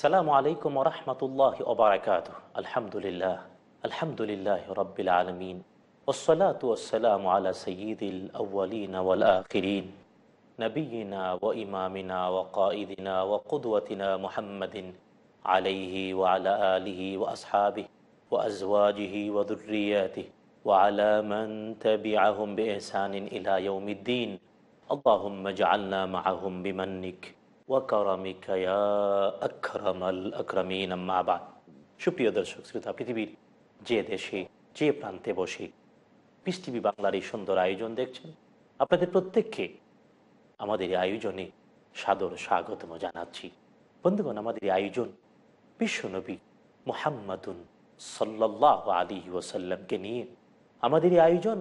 السلام عليكم ورحمة الله وبركاته الحمد لله الحمد لله رب العالمين والصلاة والسلام على سيد الأولين والآخرين نبينا وإمامنا وقائدنا وقدوتنا محمد عليه وعلى آله وأصحابه وأزواجه وذرياته وعلى من تبعهم بإحسان إلى يوم الدين اللهم اجعلنا معهم بمنك আম্মাবা সুপ্রিয় দর্শক শ্রোতা পৃথিবীর যে দেশে যে প্রান্তে বসে পিস টিভি বাংলার এই সুন্দর আয়োজন দেখছেন আপনাদের প্রত্যেককে আমাদের আয়োজনে সাদর স্বাগতম জানাচ্ছি বন্ধুগণ আমাদের আয়োজন বিশ্বনবী মোহাম্মদুন সাল্লাহ আলী ওসাল্লামকে নিয়ে আমাদের এই আয়োজন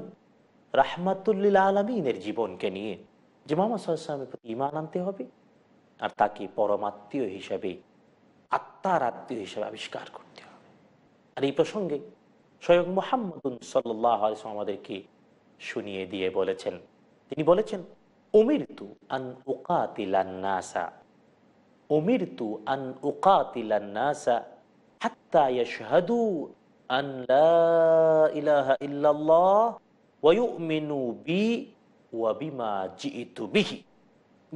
রাহমাতুল্লিল আলমিনের জীবনকে নিয়ে যে মোহাম্মদ সাল্লামের প্রতি ইমান আনতে হবে আর তাকে পরমাত্মীয় হিসাবে আত্মার আত্মীয় হিসাবে আবিষ্কার করতে হবে আর এই প্রসঙ্গে স্বয়ং মোহাম্মদ সাল্লাহ আমাদেরকে শুনিয়ে দিয়ে বলেছেন তিনি বলেছেন অমিরতু আন ওকাতিলান্নাসা অমিরতু আন ওকাতিলান্নাসা হাত্তা আন লা ইলাহা ইল্লাল্লাহ বি ওয়া জিতু বিহি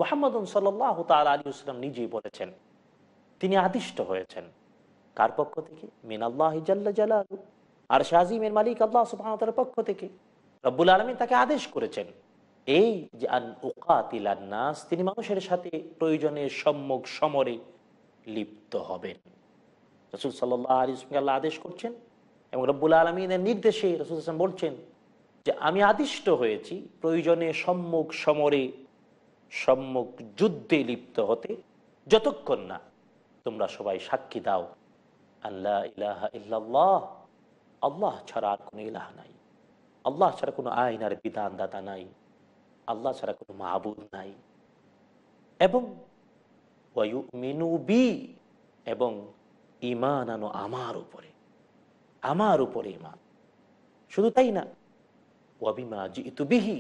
মোহাম্মদ সাল্লাহ তাল আলী ইসলাম নিজেই বলেছেন তিনি আদিষ্ট হয়েছেন কার পক্ষ থেকে আল্লাহ জালু আর শাহজিমের মালিক আল্লাহ সুফানতার পক্ষ থেকে রব্বুল আলমী তাকে আদেশ করেছেন এই যে আন নাস তিনি মানুষের সাথে প্রয়োজনে সম্মুখ সমরে লিপ্ত হবেন রসুল সাল্লাহ আলী ইসলামকে আল্লাহ আদেশ করছেন এবং রব্বুল আলমিনের নির্দেশে রসুল ইসলাম বলছেন যে আমি আদিষ্ট হয়েছি প্রয়োজনে সম্মুখ সমরে সম্মুখ যুদ্ধে লিপ্ত হতে যতক্ষণ না তোমরা সবাই সাক্ষী দাও আল্লাহ ইহ আল্লাহ ছাড়া আর কোনো ইলাহ নাই আল্লাহ ছাড়া কোনো আইনার বিধানদাতা নাই আল্লাহ ছাড়া কোনো মাহবুদ নাই এবং বি এবং ইমান আনো আমার উপরে আমার উপরে ইমান শুধু তাই না ওয়াবিমা বিহি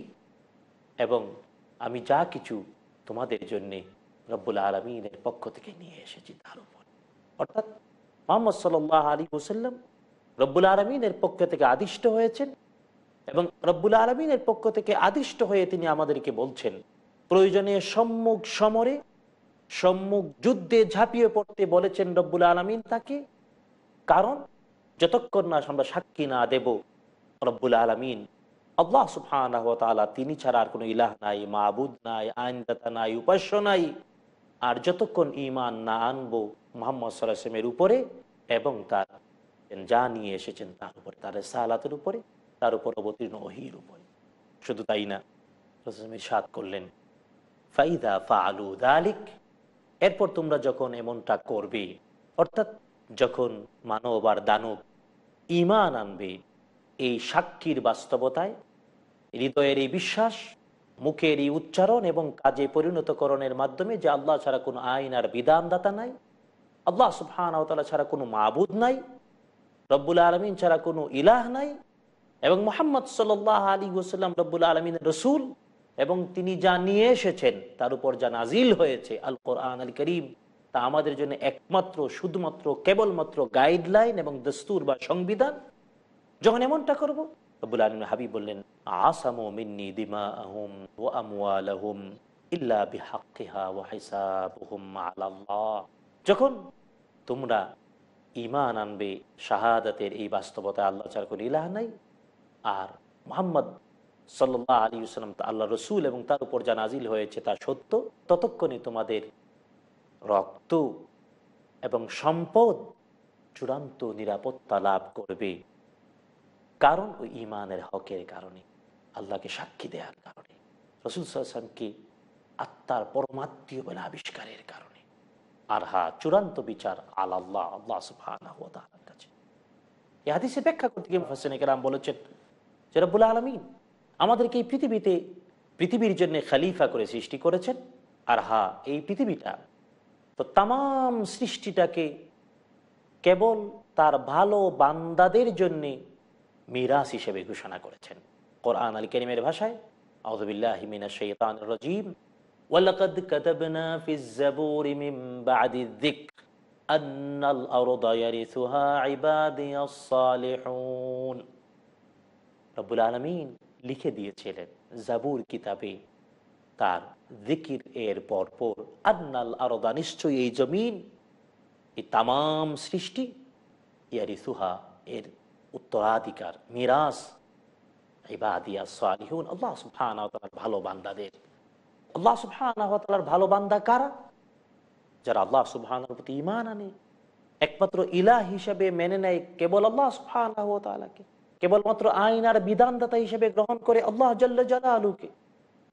এবং আমি যা কিছু তোমাদের জন্যে রব্বুল আলমিনের পক্ষ থেকে নিয়ে এসেছি তার উপর অর্থাৎ মোহাম্মদ সাল্লাহ আলী মুসাল্লাম রব্বুল আলমিনের পক্ষ থেকে আদিষ্ট হয়েছেন এবং রব্বুল আলমিনের পক্ষ থেকে আদিষ্ট হয়ে তিনি আমাদেরকে বলছেন প্রয়োজনে সম্মুখ সমরে সম্মুখ যুদ্ধে ঝাঁপিয়ে পড়তে বলেছেন রব্বুল আলমিন তাকে কারণ যতক্ষণ না আমরা সাক্ষী না দেব রব্বুল আলমিন আল্লাহ সুফানা তালা তিনি ছাড়া আর কোনো ইলাহ নাই মাহবুদ নাই আইনদাতা নাই উপাস্য নাই আর যতক্ষণ ইমান না আনবো মোহাম্মদ সাল্লামের উপরে এবং তার যা নিয়ে এসেছেন তার উপরে তার সালাতের উপরে তার উপর অবতীর্ণ অহির উপরে শুধু তাই না সাত করলেন ফাইদা ফা আলু দালিক এরপর তোমরা যখন এমনটা করবে অর্থাৎ যখন মানব আর দানব ইমান আনবে এই সাক্ষীর বাস্তবতায় হৃদয়ের এই বিশ্বাস মুখের এই উচ্চারণ এবং কাজে পরিণতকরণের মাধ্যমে যে আল্লাহ ছাড়া কোনো আইন আর বিধানদাতা নাই আল্লাহ সুফানতালা ছাড়া কোনো মাহবুদ নাই রব্বুল আলমিন ছাড়া কোনো ইলাহ নাই এবং মোহাম্মদ সাল্লাহ আলী ওসাল্লাম রব্বুল আলমিন রসুল এবং তিনি যা নিয়ে এসেছেন তার উপর যা নাজিল হয়েছে আল কোরআন আল করিম তা আমাদের জন্য একমাত্র শুধুমাত্র কেবলমাত্র গাইডলাইন এবং দস্তুর বা সংবিধান যখন এমনটা করব রব্বুল আলম হাবি বললেন আসামো মিন্নি দিমা আহম ও আমুয়াল যখন তোমরা ইমান আনবে শাহাদাতের এই বাস্তবতা আল্লাহ চার করে ইলাহ নাই আর মোহাম্মদ সাল্লাহ আলী ইসলাম আল্লাহ রসুল এবং তার উপর যা নাজিল হয়েছে তা সত্য ততক্ষণে তোমাদের রক্ত এবং সম্পদ চূড়ান্ত নিরাপত্তা লাভ করবে কারণ ওই ইমানের হকের কারণে আল্লাহকে সাক্ষী দেওয়ার কারণে রসুল সাল্লামকে আত্মার পরমাত্মীয় বলে আবিষ্কারের কারণে আর হা চূড়ান্ত বিচার আল আল্লাহ আল্লাহ সুফানার কাছে ব্যাখ্যা করতে গিয়ে হোসেন কেরাম বলেছেন যে রব্বুল আলমিন আমাদেরকে এই পৃথিবীতে পৃথিবীর জন্য খালিফা করে সৃষ্টি করেছেন আর হা এই পৃথিবীটা তো তাম সৃষ্টিটাকে কেবল তার ভালো বান্দাদের জন্যে মিরাস হিসেবে ঘোষণা করেছেন কোরআন আল কেরিমের ভাষায় মিনা লিখে দিয়েছিলেন জাবুর কিতাবে তার দিকির এর পরপর আন্নাল আরদা নিশ্চয়ই এই জমিন এই তাম সৃষ্টি ইয়ারি সুহা এর উত্তরাধিকার মিরাস ইবাদিয়া সালিহুন আল্লাহ সুফানার ভালো বান্দাদের আল্লাহ সুফানার ভালো বান্দা কারা যারা আল্লাহ সুবহানার প্রতি ইমান আনে একমাত্র ইলা হিসাবে মেনে নেয় কেবল আল্লাহ সুফান কেবলমাত্র আইন আর বিধানদাতা হিসেবে গ্রহণ করে আল্লাহ জাল্লা আলুকে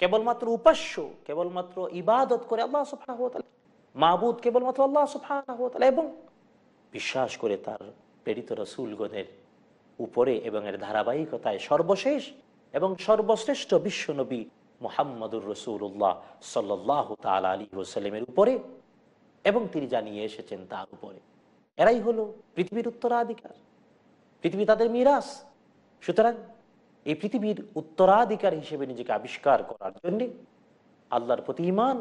কেবলমাত্র উপাস্য কেবলমাত্র ইবাদত করে আল্লাহ সুফান মাহবুদ কেবলমাত্র আল্লাহ সুফান এবং বিশ্বাস করে তার প্রেরিত রসুলগণের উপরে এবং এর ধারাবাহিকতায় সর্বশেষ এবং সর্বশ্রেষ্ঠ বিশ্বনবী মোহাম্মদুর রসুল্লাহ সাল্লাহ তাল আলী হোসাল্লামের উপরে এবং তিনি জানিয়ে এসেছেন তার উপরে এরাই হলো পৃথিবীর উত্তরাধিকার পৃথিবী তাদের মিরাস সুতরাং এই পৃথিবীর উত্তরাধিকার হিসেবে নিজেকে আবিষ্কার করার জন্যে আল্লাহর প্রতি ইমান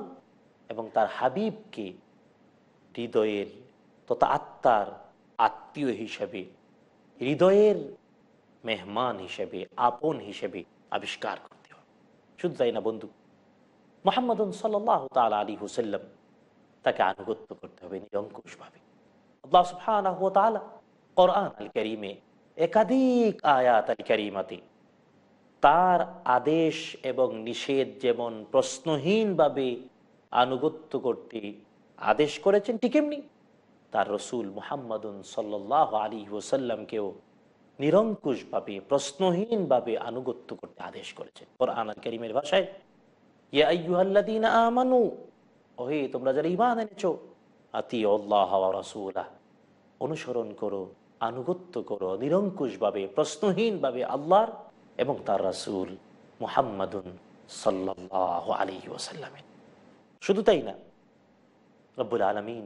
এবং তার হাবিবকে হৃদয়ের তথা আত্মার আত্মীয় হিসেবে হৃদয়ের মেহমান হিসেবে আপন হিসেবে আবিষ্কার করতে হবে শুধু তাই না বন্ধু মোহাম্মদ সাল্লাহ তাল আলী হুসাল্লাম তাকে আনুগত্য করতে হবে নিরঙ্কুশভাবে করিমে একাধিক আয়াত আল করিমাতে তার আদেশ এবং নিষেধ যেমন প্রশ্নহীনভাবে আনুগত্য করতে আদেশ করেছেন ঠিক এমনি তার রসুল মুহাম্মদুন সাল্লাহ আলী ওসাল্লামকেও নিরঙ্কুশভাবে প্রশ্নহীনভাবে আনুগত্য করতে আদেশ করেছেন কোরআন করিমের ভাষায় আমানু ওহে তোমরা যারা ইমান এনেছ আতি আল্লাহ রসুল্লাহ অনুসরণ করো আনুগত্য করো নিরঙ্কুশভাবে প্রশ্নহীনভাবে আল্লাহর এবং তার রাসুল মুহাম্মাদুন সাল্লাহ আলী ওসাল্লামের শুধু তাই না রব্বুল আলমিন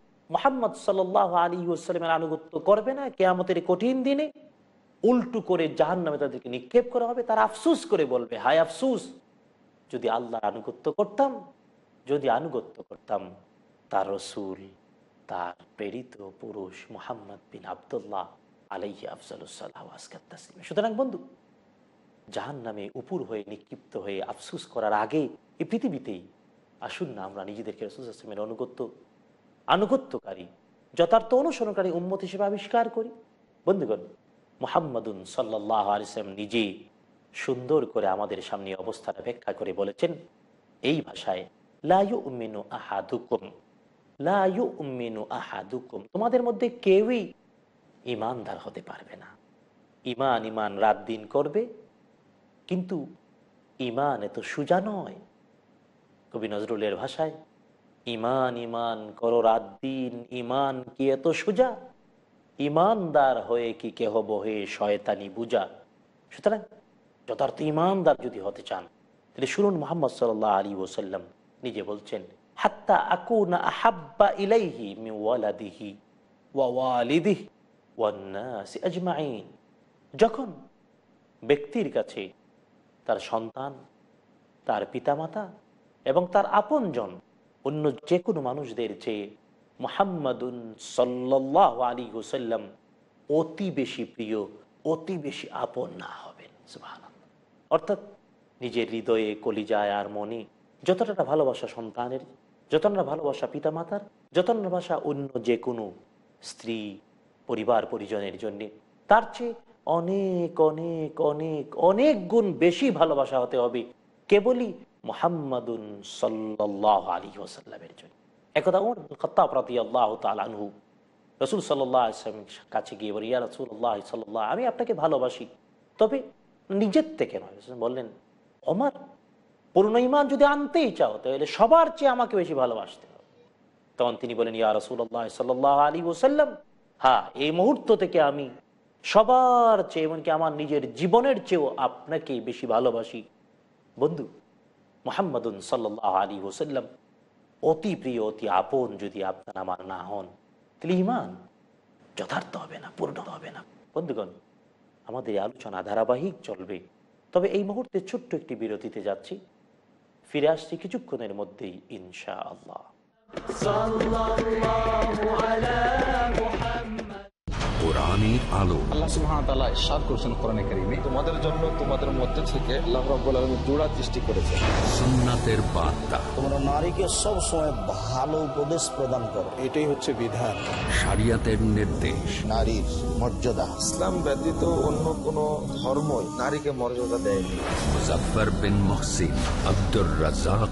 মোহাম্মদ সাল আলী ওসালামের আনুগত্য করবে না কেয়ামতের কঠিন দিনে উল্টু করে জাহান নামে তাদেরকে নিক্ষেপ করা হবে তারা আফসুস করে বলবে হায় আফসুস যদি আল্লাহ আনুগত্য করতাম যদি আনুগত্য করতাম তার রসুল তার প্রেরিত পুরুষ মোহাম্মদ বিন আবদুল্লাহ আলাইহি আফজালুসাল্লাহ সুতরাং বন্ধু জাহান নামে উপুর হয়ে নিক্ষিপ্ত হয়ে আফসুস করার আগে এই পৃথিবীতেই আসুন না আমরা নিজেদেরকে রসুল আসলামের অনুগত্য আনুগত্যকারী যথার্থ অনুসরণকারী উন্মত হিসেবে আবিষ্কার করি বন্ধুগণ মোহাম্মদুন সাল্লাহ আলিসাম নিজে সুন্দর করে আমাদের সামনে অবস্থাটা ব্যাখ্যা করে বলেছেন এই ভাষায় লায়ু উম্মিনু আহাদুকুম লায়ু উম্মিনু আহাদুকুম তোমাদের মধ্যে কেউই ইমানদার হতে পারবে না ইমান ইমান রাত দিন করবে কিন্তু ইমান এত সুজা নয় কবি নজরুলের ভাষায় ইমান ইমান করো রাত দিন ইমান কি এত সোজা ইমানদার হয়ে কি কেহ বহে শয়তানি বুঝা সুতরাং যথার্থ ইমানদার যদি হতে চান তাহলে শুনুন মোহাম্মদ সাল্লাহ আলী ওসাল্লাম নিজে বলছেন হাত্তা না হাব্বা ইলাইহি মি ওয়ালাদিহি ওয়ান্নাসি আজমাইন যখন ব্যক্তির কাছে তার সন্তান তার পিতামাতা এবং তার আপনজন অন্য যে কোনো মানুষদের চেয়ে মোহাম্মদ সাল্লাহ আলী হুসাল্লাম অতি বেশি প্রিয় অতি বেশি আপন না হবেন অর্থাৎ নিজের হৃদয়ে কলিজায় আর মনে যতটা ভালোবাসা সন্তানের যতটা ভালোবাসা পিতামাতার যতটা ভাষা অন্য যে কোনো স্ত্রী পরিবার পরিজনের জন্যে তার চেয়ে অনেক অনেক অনেক অনেক গুণ বেশি ভালোবাসা হতে হবে কেবলই মোহাম্মদুন সাল্লাহ আলী ওসাল্লামের জন্য একদা ওর খত্তাব রাতি আল্লাহ তালহু রসুল সাল্লাহ আসলামের কাছে গিয়ে বলি ইয়া আল্লাহ সাল্লাহ আমি আপনাকে ভালোবাসি তবে নিজের থেকে বললেন আমার পূর্ণ ইমান যদি আনতেই চাও তাহলে সবার চেয়ে আমাকে বেশি ভালোবাসতে হবে তখন তিনি বলেন ইয়া রসুল্লাহ সাল্লাহ আলী ওসাল্লাম হ্যাঁ এই মুহূর্ত থেকে আমি সবার চেয়ে এমনকি আমার নিজের জীবনের চেয়েও আপনাকে বেশি ভালোবাসি বন্ধু মোহাম্মদুন সাল্লাহ আলী হোসাল্লাম অতি প্রিয় অতি আপন যদি আপনার আমার না হন তাহলে ইমান যথার্থ হবে না পূর্ণ হবে না বন্ধুগণ আমাদের আলোচনা ধারাবাহিক চলবে তবে এই মুহূর্তে ছোট্ট একটি বিরতিতে যাচ্ছি ফিরে আসছি কিছুক্ষণের মধ্যেই ইনশা আল্লাহ কোরআনের আলো আল্লাহ ইশার করছেন কোরআনে কারিমে তোমাদের জন্য তোমাদের মধ্যে থেকে আল্লাহ করেছে সুন্নাতের তোমরা নারীকে সব ভালো উপদেশ প্রদান করো এটাই হচ্ছে বিধান শরিয়াতের নির্দেশ নারীর মর্যাদা ইসলাম ব্যতীত অন্য কোন ধর্মই নারীকে মর্যাদা দেয়নি মুজফার বিন মহসিন আব্দুর রাজাক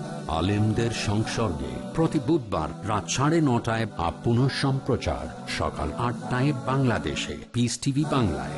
আলেমদের সংসর্গে প্রতি বুধবার রাত সাড়ে নটায় আপ পুনঃ সম্প্রচার সকাল আটটায় বাংলাদেশে পিস টিভি বাংলায়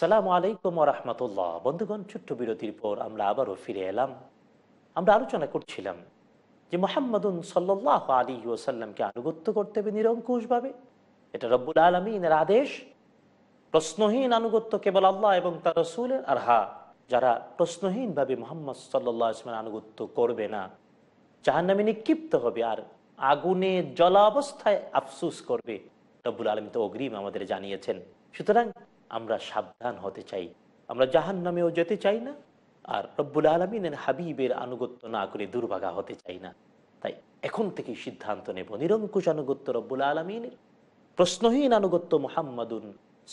আসসালামু আলাইকুম রহমতুল্লাহ বন্ধুগণ ছোট্ট বিরতির পর আমরা আবারও ফিরে এলাম আমরা আলোচনা করছিলাম যে মোহাম্মদুন সাল্লাহ আলী ওসাল্লামকে আনুগত্য করতে হবে নিরঙ্কুশভাবে এটা রব্বুল আলমিনের আদেশ প্রশ্নহীন আনুগত্য কেবল আল্লাহ এবং তার রসুলের আর হা হ্যাঁ, যারা প্রশ্নহীনভাবে মোহাম্মদ সাল্লাহ ইসলামের আনুগত্য করবে না যাহার নামে নিক্ষিপ্ত হবে আর আগুনে জলা অবস্থায় আফসুস করবে রব্বুল আলমী তো অগ্রিম আমাদের জানিয়েছেন সুতরাং আমরা সাবধান হতে চাই আমরা জাহান নামেও যেতে চাই না আর রব্বুল আলমিনের হাবিবের আনুগত্য না করে দুর্ভাগা হতে চাই না তাই এখন থেকেই সিদ্ধান্ত নেব নিরঙ্কুশ আনুগত্য রব্বুল আলমিনের প্রশ্নহীন আনুগত্য মোহাম্মদুন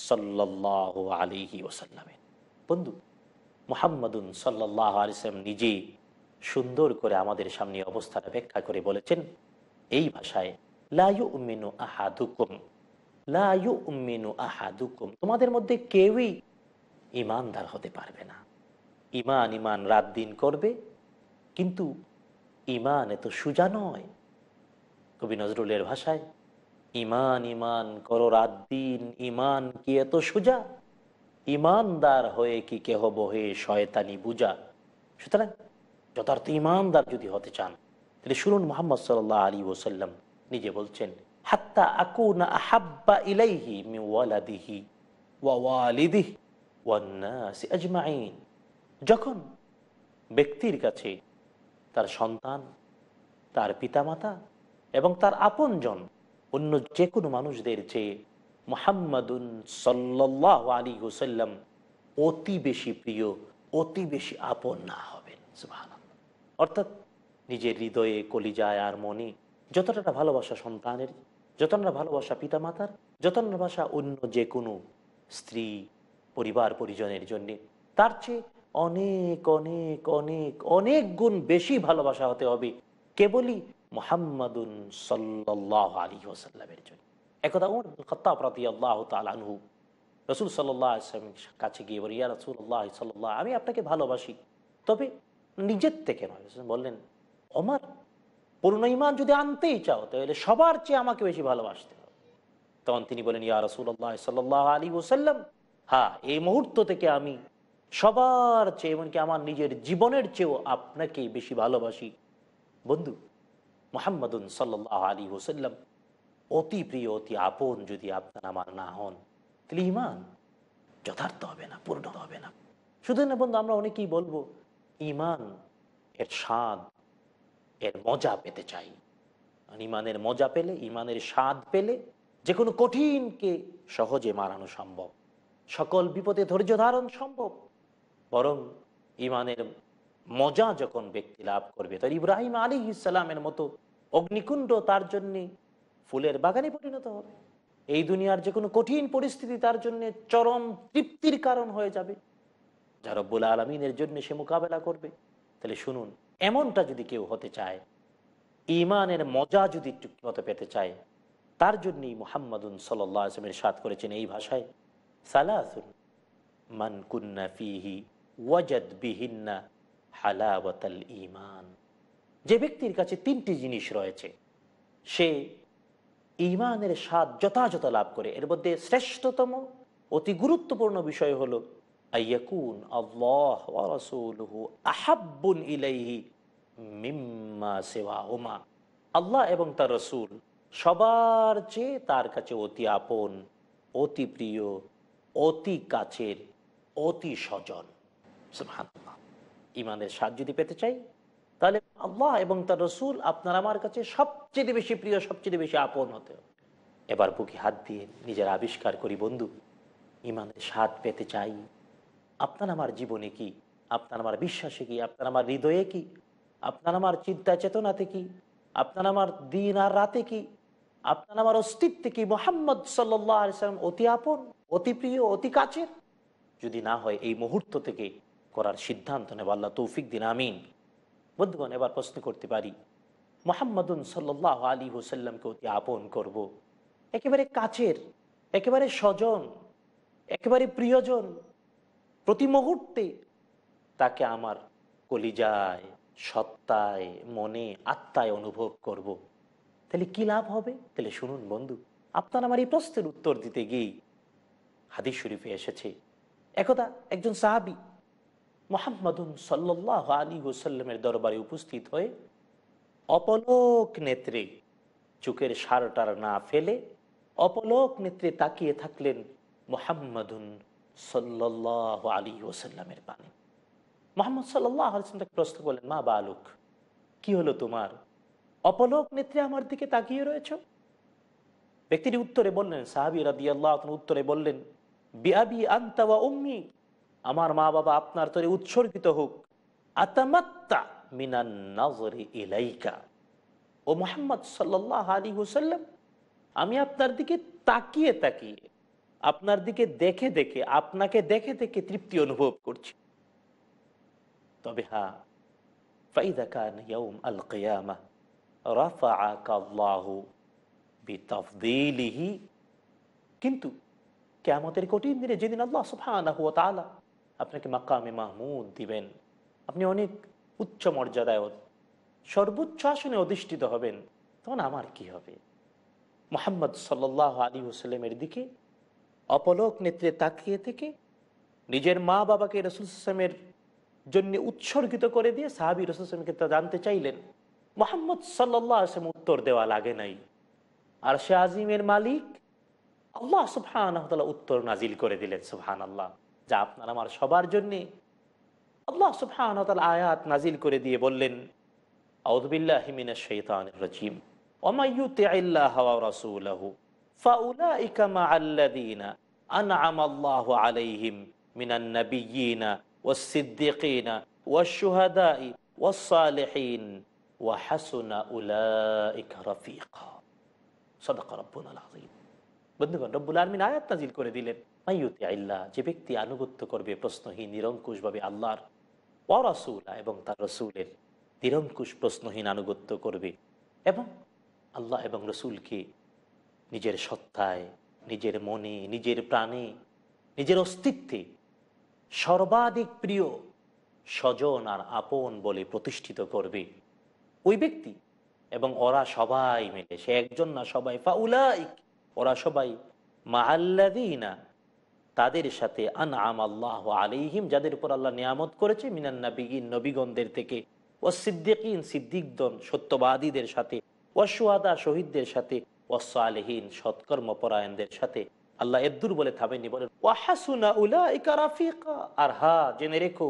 সাল্লাহ আলিহি ওসাল্লামের বন্ধু মোহাম্মদুন সাল্লাহ আলিসাম নিজে সুন্দর করে আমাদের সামনে অবস্থাটা ব্যাখ্যা করে বলেছেন এই ভাষায় লায়ু মিনু আহাদুকুম আহাদুকুম তোমাদের মধ্যে কেউই ইমানদার হতে পারবে না ইমান ইমান রাত দিন করবে কিন্তু ইমান এত সুজা নয় কবি নজরুলের ভাষায় ইমান ইমান করো রাত দিন ইমান কি এত সুজা ইমানদার হয়ে কি কেহ বহে শয়তানি বুঝা সুতরাং যথার্থ ইমানদার যদি হতে চান তাহলে শুনুন মোহাম্মদ সাল্লাহ আলী ওসাল্লাম নিজে বলছেন হাত্তা ইলাইহি যখন ব্যক্তির কাছে তার সন্তান তার পিতামাতা এবং তার আপনজন অন্য যে কোনো মানুষদের চেয়ে মোহাম্মদুন সাল্লাহ আলী হুসাল্লাম অতি বেশি প্রিয় অতি বেশি আপন না হবেন অর্থাৎ নিজের হৃদয়ে কলিজায় আর মনে যতটা ভালোবাসা সন্তানের যতটা ভালোবাসা পিতা পিতামাতার যতটা ভাষা অন্য যে কোনো স্ত্রী পরিবার পরিজনের জন্য তার চেয়ে অনেক অনেক অনেক অনেক গুণ বেশি ভালোবাসা হতে হবে কেবলই মোহাম্মদুন সাল্লাহ আলী ওসাল্লামের জন্য একদা উমর খত্তাব আল্লাহ তালহু রসুল সাল্লাহ আসলামের কাছে গিয়ে বলি ইয়া রসুল্লাহ সাল্লাহ আমি আপনাকে ভালোবাসি তবে নিজের থেকে নয় বললেন আমার পুরনো ইমান যদি আনতেই চাও তাহলে সবার চেয়ে আমাকে বেশি ভালোবাসতে হবে তখন তিনি বলেন ইয়া রসুল্লাহ সাল্লাহ আলী ওসাল্লাম হ্যাঁ এই মুহূর্ত থেকে আমি সবার চেয়ে এমনকি আমার নিজের জীবনের চেয়েও আপনাকে বেশি ভালোবাসি বন্ধু মোহাম্মদুন সাল্লাহ আলী ওসাল্লাম অতি প্রিয় অতি আপন যদি আপনার আমার না হন তাহলে ইমান যথার্থ হবে না পূর্ণ হবে না শুধু না বন্ধু আমরা অনেকেই বলবো ইমান এর স্বাদ এর মজা পেতে চাই ইমানের মজা পেলে ইমানের স্বাদ পেলে যে কোনো কঠিনকে সহজে মারানো সম্ভব সকল বিপদে ধৈর্য ধারণ সম্ভব বরং ইমানের মজা যখন ব্যক্তি লাভ করবে তার ইব্রাহিম আলী ইসালামের মতো অগ্নিকুণ্ড তার জন্যে ফুলের বাগানে পরিণত হবে এই দুনিয়ার যে কোনো কঠিন পরিস্থিতি তার জন্য চরম তৃপ্তির কারণ হয়ে যাবে যারা বোলা আলমিনের জন্য সে মোকাবেলা করবে তাহলে শুনুন এমনটা যদি কেউ হতে চায় ইমানের মজা যদি মতো পেতে চায় তার জন্যই মোহাম্মদ সাল্লাহ আসমের সাদ করেছেন এই ভাষায় সালাহ মান কুন্না ফিহি ওয়াজাদ বিহিন্না ইমান যে ব্যক্তির কাছে তিনটি জিনিস রয়েছে সে ইমানের স্বাদ যথাযথ লাভ করে এর মধ্যে শ্রেষ্ঠতম অতি গুরুত্বপূর্ণ বিষয় হলো আইয়াকুন আল্লাহ রাসূলুহু আহাব্বুন ইলাইহি মিম্মা সিওয়াহুমা আল্লাহ এবং তার রসুল সবার চেয়ে তার কাছে অতি আপন অতি প্রিয় অতি কাছের অতি স্বজন ইমানের স্বাদ যদি পেতে চাই তাহলে আল্লাহ এবং তার রসুল আপনার আমার কাছে সবচেয়ে বেশি প্রিয় সবচেয়ে বেশি আপন হতে এবার বুকে হাত দিয়ে নিজের আবিষ্কার করি বন্ধু ইমানের স্বাদ পেতে চাই আপনার আমার জীবনে কি আপনার আমার বিশ্বাসে কি আপনার আমার হৃদয়ে কি আপনার আমার চিন্তা চেতনাতে কি আপনার আমার দিন আর রাতে কি আপনার আমার অস্তিত্বে কি মোহাম্মদ সাল্লাম অতি আপন অতি প্রিয় অতি কাছের যদি না হয় এই মুহূর্ত থেকে করার সিদ্ধান্ত নেব আল্লাহ তৌফিক দিন আমিন বন্ধুগণ এবার প্রশ্ন করতে পারি মোহাম্মদুন সাল্লাহ আলী হুসাল্লামকে অতি আপন করব। একেবারে কাছের একেবারে স্বজন একেবারে প্রিয়জন প্রতি মুহূর্তে তাকে আমার কলিজায় সত্তায় মনে আত্মায় অনুভব করব। তাহলে কি লাভ হবে তাহলে শুনুন বন্ধু আপনার আমার এই প্রশ্নের উত্তর দিতে গিয়ে হাদিস শরীফে এসেছে একদা একজন সাহাবি মোহাম্মদুন সাল্লাহ আলী হুসাল্লামের দরবারে উপস্থিত হয়ে অপলোক নেত্রে চুকের সারটার না ফেলে অপলোক নেত্রে তাকিয়ে থাকলেন মোহাম্মদুন সাল্লাহ আলী ওসাল্লামের বাণী মোহাম্মদ সাল্লাহ আলিয়াম তাকে প্রশ্ন করলেন মা বালুক কি হলো তোমার অপলোক নেত্রে আমার দিকে তাকিয়ে রয়েছ ব্যক্তিটি উত্তরে বললেন সাহাবি রাদি আল্লাহ উত্তরে বললেন বিয়াবি আন্তা বা উম্মি আমার মা বাবা আপনার তরে উৎসর্গিত হোক আতামাত্তা মিনান নাজরে ইলাইকা ও মোহাম্মদ সাল্লাহ আলী হুসাল্লাম আমি আপনার দিকে তাকিয়ে তাকিয়ে আপনার দিকে দেখে দেখে আপনাকে দেখে দেখে তৃপ্তি অনুভব করছে তবে হা হ্যাঁ, ফাইদা ইয়াউম আল কিন্তু কেয়ামতের কঠিন দিনে যেদিন আল্লাহ সুবহানাহু ওয়া তাআলা আপনাকে মাকামে মাহমুদ দিবেন আপনি অনেক উচ্চ মর্যাদায় সর্বোচ্চ আসনে অধিষ্ঠিত হবেন তখন আমার কি হবে মোহাম্মদ সাল্লাহ আলী হোসাল্লামের দিকে অপলক নেত্রে তাকিয়ে থেকে নিজের মা বাবাকে রসুলামের জন্য উৎসর্গিত করে দিয়ে সাহাবি রসুলামকে তা জানতে চাইলেন মোহাম্মদ সাল্লাহ আসলাম উত্তর দেওয়া লাগে নাই আর সে আজিমের মালিক আল্লাহ সুবহান উত্তর নাজিল করে দিলেন সুফহান আল্লাহ যা আপনার আমার সবার জন্যে আল্লাহ সুবহান আয়াত নাজিল করে দিয়ে বললেন হিমিনা শৈতান রচিম অমায়ু তে আল্লাহ হাওয়া فأولئك مع الذين أنعم الله عليهم من النبيين والصديقين والشهداء والصالحين وحسن أولئك رفيقا صدق ربنا العظيم বন্ধুগণ রব্বুল আলমিন আয়াত নাজিল করে দিলেন মাইয়ুতি আল্লাহ যে ব্যক্তি আনুগত্য করবে প্রশ্নহীন নিরঙ্কুশভাবে আল্লাহর ওয়ারাসুল্লাহ এবং তার রসুলের নিরঙ্কুশ প্রশ্নহীন আনুগত্য করবে এবং আল্লাহ এবং রসুলকে নিজের সত্তায় নিজের মনে নিজের প্রাণে নিজের অস্তিত্বে সর্বাধিক প্রিয় স্বজন আর আপন বলে প্রতিষ্ঠিত করবে ওই ব্যক্তি এবং ওরা সবাই মিলে সে একজন না সবাই ফাউলাইক ওরা সবাই মাহাল্লাদা তাদের সাথে আন আম আল্লাহ আলিহিম যাদের উপর আল্লাহ নিয়ামত করেছে মিনান্না বিগিন নবীগণদের থেকে ও সিদ্দিক সিদ্দিকদন সত্যবাদীদের সাথে ওয়াসুয়াদা শহীদদের সাথে ওয়াসা সৎকর্ম পরায়ণদের সাথে আল্লাহ এদ্দুর বলে থামেননি বলেন ওয়াহাসুনা উলা রাফিকা আর হা জেনে রেখো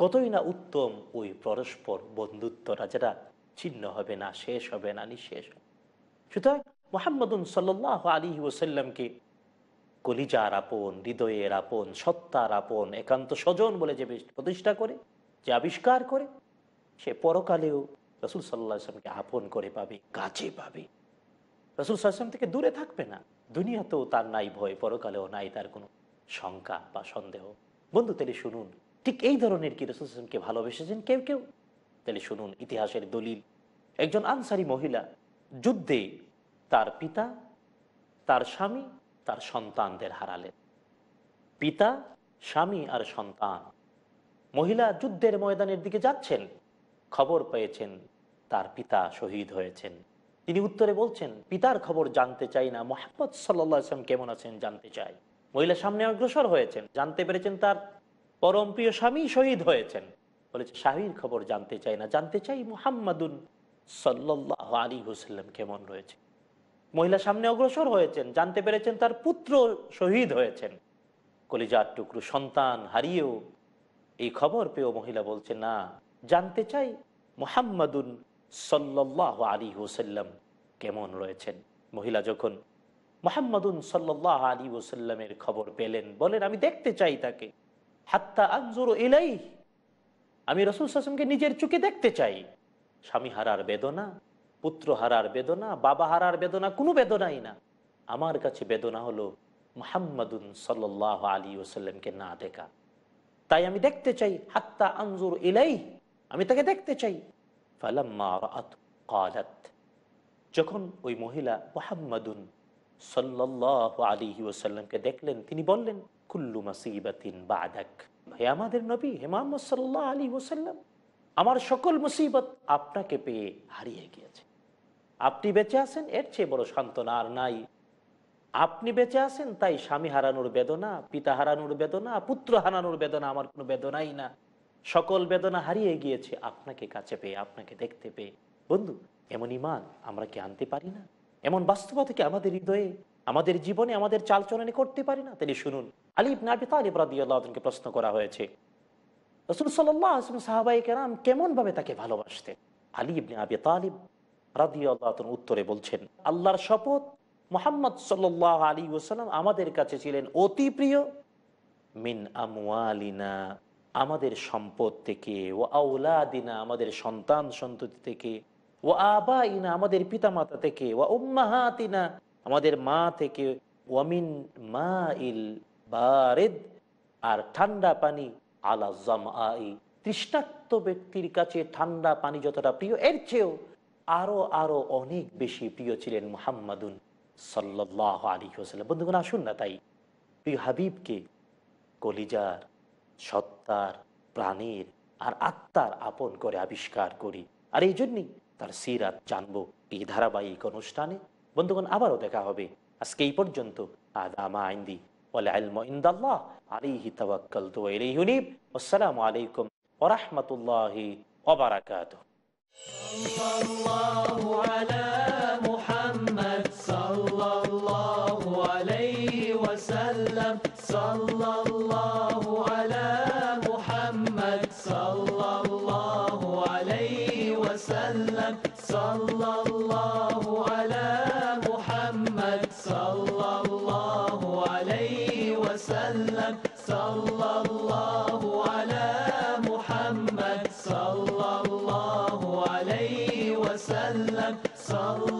কতই না উত্তম ওই পরস্পর বন্ধুত্বরা যারা ছিন্ন হবে না শেষ হবে না নিঃশেষ হবে সুতরাং মোহাম্মদুন সাল্লাহ আলী ওসাল্লামকে কলিজার আপন হৃদয়ের আপন সত্তার আপন একান্ত স্বজন বলে যে প্রতিষ্ঠা করে যে আবিষ্কার করে সে পরকালেও রসুল সাল্লাহ আসলামকে আপন করে পাবে কাছে পাবে রসুল সাহসাম থেকে দূরে থাকবে না দুনিয়াতেও তার নাই ভয় পরকালেও নাই তার কোনো শঙ্কা বা সন্দেহ বন্ধু তাহলে শুনুন ঠিক এই ধরনের কি রসুল হাসলামকে ভালোবেসেছেন কেউ কেউ তাহলে শুনুন ইতিহাসের দলিল একজন আনসারি মহিলা যুদ্ধে তার পিতা তার স্বামী তার সন্তানদের হারালেন পিতা স্বামী আর সন্তান মহিলা যুদ্ধের ময়দানের দিকে যাচ্ছেন খবর পেয়েছেন তার পিতা শহীদ হয়েছেন তিনি উত্তরে বলছেন পিতার খবর জানতে চাই না মোহাম্মদ সাল্লাম কেমন আছেন জানতে চাই মহিলা সামনে অগ্রসর হয়েছেন জানতে পেরেছেন তার পরম প্রিয় স্বামী শহীদ হয়েছেন বলেছে শাহীর খবর জানতে চাই না জানতে চাই মোহাম্মদুন সাল্লাহ আলী হুসাল্লাম কেমন রয়েছে মহিলা সামনে অগ্রসর হয়েছেন জানতে পেরেছেন তার পুত্র শহীদ হয়েছেন কলিজার টুকরু সন্তান হারিয়েও এই খবর পেয়েও মহিলা বলছে না জানতে চাই মোহাম্মদুন সাল্লাহ আলী ওসাল্লাম কেমন রয়েছেন মহিলা যখন মোহাম্মদুন সাল্লাহ আলী ওসাল্লামের খবর পেলেন বলেন আমি দেখতে চাই তাকে হাত্তা আকজোর এলাই আমি রসুল সাসমকে নিজের চোখে দেখতে চাই স্বামী হারার বেদনা পুত্র হারার বেদনা বাবা হারার বেদনা কোনো বেদনাই না আমার কাছে বেদনা হলো মোহাম্মদুন সাল্লাহ আলী ওসাল্লামকে না দেখা তাই আমি দেখতে চাই হাত্তা আঞ্জুর এলাই আমি তাকে দেখতে চাই কালাত যখন ওই মহিলা মোহাম্মদুন সাল্লাহ আলী ওসাল্লামকে দেখলেন তিনি বললেন কুল্লু মাসিবাতিন বাদাক হে আমাদের নবী হে মোহাম্মদ সাল্লাহ আলী ওসাল্লাম আমার সকল মুসিবত আপনাকে পেয়ে হারিয়ে গিয়েছে আপনি বেঁচে আছেন এর চেয়ে বড় সান্ত্বনা আর নাই আপনি বেঁচে আছেন তাই স্বামী হারানোর বেদনা পিতা হারানোর বেদনা পুত্র হারানোর বেদনা আমার কোনো বেদনাই না সকল বেদনা হারিয়ে গিয়েছে আপনাকে কাছে পেয়ে আপনাকে দেখতে পেয়ে বন্ধু এমন ইমান আমরা কি আনতে পারি না এমন বাস্তবতা কি আমাদের হৃদয়ে আমাদের জীবনে আমাদের চালচলনে করতে পারি না তাহলে শুনুন আলিব নাবি তালিব রাদিউল্লাহকে প্রশ্ন করা হয়েছে রসুল সাল্লাহ সাহাবাই কেরাম কেমনভাবে তাকে ভালোবাসতেন আলী ইবনে আবি তালিব রাদিউল্লাহন উত্তরে বলছেন আল্লাহর শপথ মোহাম্মদ সাল্লাহ আলী ওসালাম আমাদের কাছে ছিলেন অতি প্রিয় মিন আমওয়ালিনা আমাদের সম্পদ থেকে ও আউলাদিনা আমাদের সন্তান সন্ততি থেকে ও আবা ইনা আমাদের পিতামাতা থেকে ও উম্মাহাতিনা আমাদের মা থেকে ওয়ামিন মা ইল বারেদ আর ঠান্ডা পানি আলা আই তৃষ্ণাত্ম ব্যক্তির কাছে ঠান্ডা পানি যতটা প্রিয় এর চেয়েও আরো আরো অনেক বেশি প্রিয় ছিলেন মুহাম্মাদুন সাল্লাহ আলী হোসাল্লাম বন্ধুগণ আসুন না তাই প্রিয় হাবিবকে কলিজার সত্তার প্রাণীর আর আত্মার আপন করে আবিষ্কার করি আর এই জন্যই তার সিরাত জানবো এই ধারাবাহিক অনুষ্ঠানে বন্ধুগণ আবারও দেখা হবে আজকে এই পর্যন্ত আদামা আইন্দি ওয়ালাইন্দাল্লাহ আলিহি আলাইকুম ওরহমতুল্লাহি ওবরাকাত sallallahu ala muhammad alayhi wa sallam